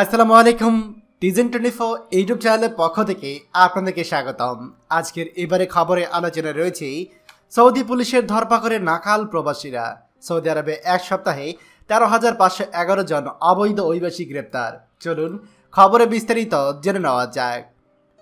আসসালামু আলাইকুম টিজেন twenty four YouTube চ্যানেলের পক্ষ থেকে আপনাদেরকে স্বাগতম আজকের এবারে খবরে আলোচনা রয়েছে সৌদি পুলিশের ধরপাকড়ে নাকাল প্রবাসীরা সৌদি আরবে এক সপ্তাহে তেরো হাজার পাঁচশো এগারো জন অবৈধ অভিবাসী গ্রেপ্তার চলুন খবরে বিস্তারিত জেনে নেওয়া যাক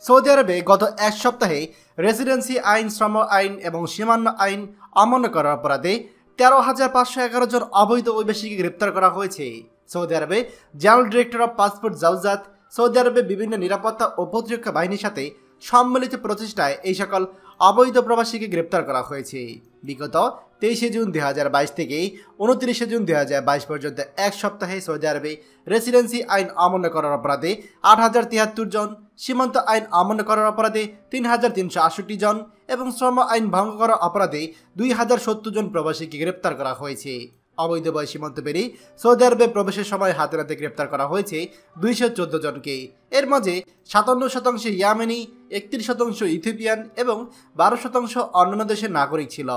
সৌদি আরবে গত এক সপ্তাহে রেসিডেন্সি আইন শ্রম আইন এবং সীমান্ত আইন অমান্য করার অপরাধে তেরো হাজার পাঁচশো এগারো জন অবৈধ অভিবাসীকে গ্রেপ্তার করা হয়েছে সৌদি আরবে general director of passport Jawazat Saudi আরবে বিভিন্ন নিরাপত্তা ও প্রতিরক্ষা বাহিনীর সাথে সম্মিলিত প্রচেষ্টায় এই সকল অবৈধ প্রবাসীকে গ্রেপ্তার করা হয়েছে বিগত তেইশে জুন দু হাজার বাইশ থেকে উনত্রিশে জুন দু হাজার বাইশ পর্যন্ত এক সপ্তাহে সৌদি আরবে রেসিডেন্সি আইন অমান্য করার অপরাধে আট হাজার তিয়াত্তর জন সীমান্ত আইন অমান্য করার অপরাধে তিন হাজার তিনশো আষট্টি জন এবং শ্রম আইন ভঙ্গ করার অপরাধে দুই হাজার সত্তর জন প্রবাসীকে গ্রেপ্তার করা হয়েছে অবৈধভাবে সীমান্ত পেরিয়ে সৌদি আরবে প্রবেশের সময় হাতে হাতে গ্রেপ্তার করা হয়েছে দুইশো জনকে এর মাঝে সাতান্ন শতাংশ ইয়ামেনি একত্রিশ শতাংশ ইথিওপিয়ান এবং বারো শতাংশ অন্যান্য দেশের নাগরিক ছিল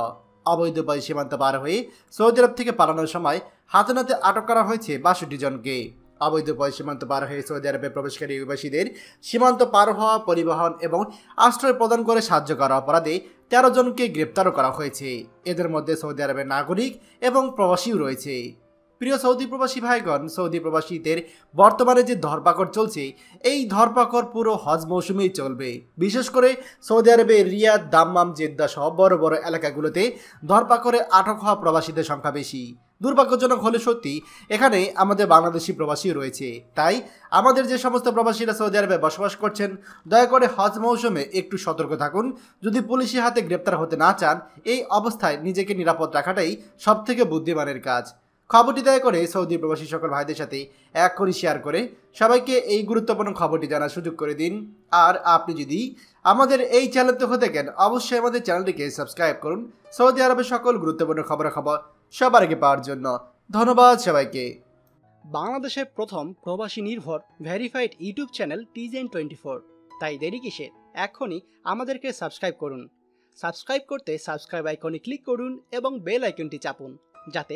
অবৈধভাবে সীমান্ত পার হয়ে সৌদি আরব থেকে পালানোর সময় হাতে নাতে আটক করা হয়েছে বাষট্টি জনকে অবৈধ সীমান্ত পার হয়ে সৌদি আরবে প্রবেশকারী অভিবাসীদের সীমান্ত পার হওয়া পরিবহন এবং আশ্রয় প্রদান করে সাহায্য করা অপরাধে তেরো জনকে গ্রেপ্তারও করা হয়েছে এদের মধ্যে সৌদি আরবের নাগরিক এবং প্রবাসীও রয়েছে প্রিয় সৌদি প্রবাসী ভাইগণ সৌদি প্রবাসীদের বর্তমানে যে ধরপাকড় চলছে এই ধরপাকড় পুরো হজ মৌসুমেই চলবে বিশেষ করে সৌদি আরবের রিয়াদ দাম্মাম জেদ্দা সহ বড় বড় এলাকাগুলোতে ধরপাকড়ে আটক হওয়া প্রবাসীদের সংখ্যা বেশি দুর্ভাগ্যজনক হলে সত্যি এখানে আমাদের বাংলাদেশি প্রবাসী রয়েছে তাই আমাদের যে সমস্ত প্রবাসীরা সৌদি আরবে বসবাস করছেন দয়া করে হজ মৌসুমে একটু সতর্ক থাকুন যদি পুলিশের হাতে গ্রেপ্তার হতে না চান এই অবস্থায় নিজেকে নিরাপদ রাখাটাই সবথেকে বুদ্ধিমানের কাজ খবরটি দয়া করে সৌদি প্রবাসী সকল ভাইদের সাথে এক করে শেয়ার করে সবাইকে এই গুরুত্বপূর্ণ খবরটি জানার সুযোগ করে দিন আর আপনি যদি আমাদের এই চ্যানেল হতে থাকেন অবশ্যই আমাদের চ্যানেলটিকে সাবস্ক্রাইব করুন সৌদি আরবের সকল গুরুত্বপূর্ণ খবরাখবর সবার আগে পাওয়ার জন্য ধন্যবাদ সবাইকে বাংলাদেশের প্রথম প্রবাসী নির্ভর ভেরিফাইড ইউটিউব চ্যানেল টিজেন টোয়েন্টি ফোর তাই দেরি কিসে এখনই আমাদেরকে সাবস্ক্রাইব করুন সাবস্ক্রাইব করতে সাবস্ক্রাইব আইকনে ক্লিক করুন এবং বেল আইকনটি চাপুন যাতে